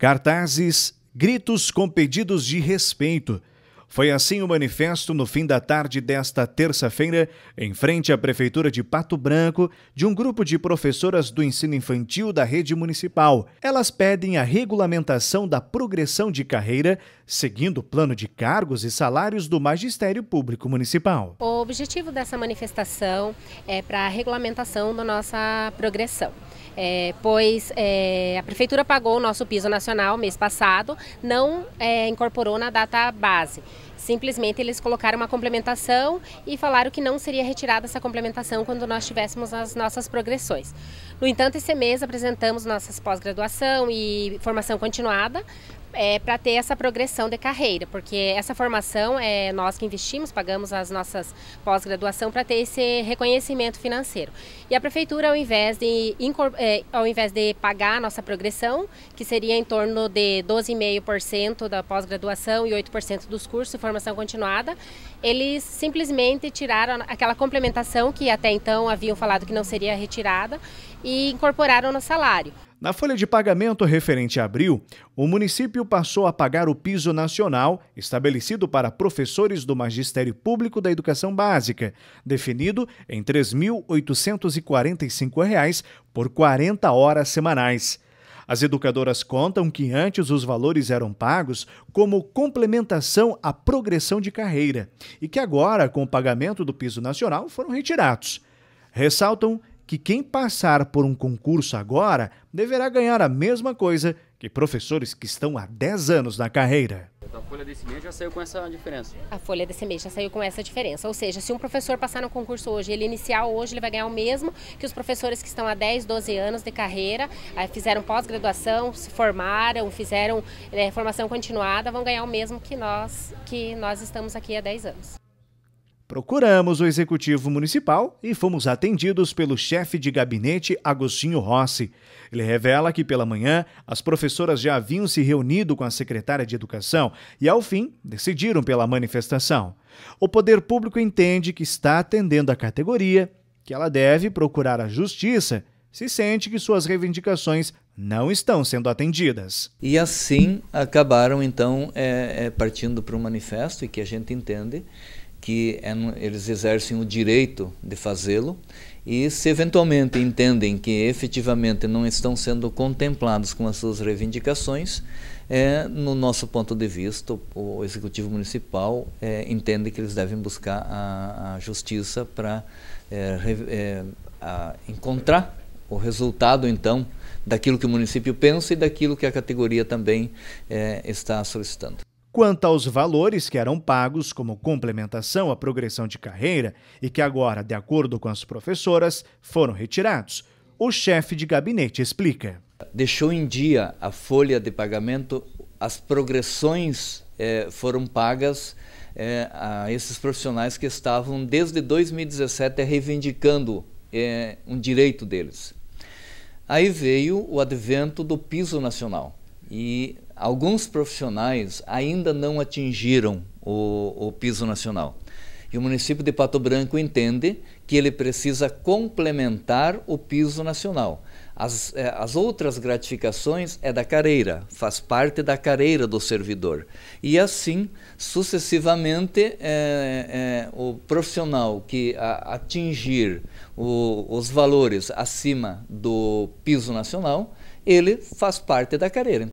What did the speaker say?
Cartazes, gritos com pedidos de respeito foi assim o manifesto no fim da tarde desta terça-feira, em frente à Prefeitura de Pato Branco, de um grupo de professoras do ensino infantil da rede municipal. Elas pedem a regulamentação da progressão de carreira, seguindo o plano de cargos e salários do Magistério Público Municipal. O objetivo dessa manifestação é para a regulamentação da nossa progressão. É, pois é, a Prefeitura pagou o nosso piso nacional mês passado, não é, incorporou na data base. Simplesmente eles colocaram uma complementação e falaram que não seria retirada essa complementação quando nós tivéssemos as nossas progressões. No entanto, esse mês apresentamos nossas pós-graduação e formação continuada é, para ter essa progressão de carreira, porque essa formação é nós que investimos, pagamos as nossas pós-graduação para ter esse reconhecimento financeiro. E a prefeitura, ao invés de, é, ao invés de pagar a nossa progressão, que seria em torno de 12,5% da pós-graduação e 8% dos cursos de formação continuada, eles simplesmente tiraram aquela complementação que até então haviam falado que não seria retirada e incorporaram no salário. Na folha de pagamento referente a abril, o município passou a pagar o piso nacional estabelecido para professores do Magistério Público da Educação Básica, definido em R$ 3.845 por 40 horas semanais. As educadoras contam que antes os valores eram pagos como complementação à progressão de carreira e que agora, com o pagamento do piso nacional, foram retirados. Ressaltam que quem passar por um concurso agora deverá ganhar a mesma coisa que professores que estão há 10 anos na carreira. Então, a folha desse mês já saiu com essa diferença. A folha desse mês já saiu com essa diferença. Ou seja, se um professor passar no concurso hoje, ele iniciar hoje, ele vai ganhar o mesmo que os professores que estão há 10, 12 anos de carreira, eh, fizeram pós-graduação, se formaram, fizeram né, formação continuada, vão ganhar o mesmo que nós, que nós estamos aqui há 10 anos. Procuramos o executivo municipal e fomos atendidos pelo chefe de gabinete Agostinho Rossi. Ele revela que pela manhã as professoras já haviam se reunido com a secretária de Educação e, ao fim, decidiram pela manifestação. O poder público entende que está atendendo a categoria, que ela deve procurar a justiça se sente que suas reivindicações não estão sendo atendidas. E assim acabaram, então, é, é, partindo para um manifesto e que a gente entende que é eles exercem o direito de fazê-lo e se eventualmente entendem que efetivamente não estão sendo contemplados com as suas reivindicações, é, no nosso ponto de vista, o Executivo Municipal é, entende que eles devem buscar a, a justiça para é, é encontrar o resultado, então, daquilo que o município pensa e daquilo que a categoria também é, está solicitando. Quanto aos valores que eram pagos como complementação à progressão de carreira e que agora, de acordo com as professoras, foram retirados, o chefe de gabinete explica. Deixou em dia a folha de pagamento, as progressões eh, foram pagas eh, a esses profissionais que estavam desde 2017 reivindicando eh, um direito deles. Aí veio o advento do piso nacional e alguns profissionais ainda não atingiram o, o piso nacional. E o município de Pato Branco entende que ele precisa complementar o piso nacional. As, eh, as, outras gratificações é da carreira, faz parte da carreira do servidor. E assim, sucessivamente, é, é, o profissional que a, atingir o, os valores acima do piso nacional, ele faz parte da carreira.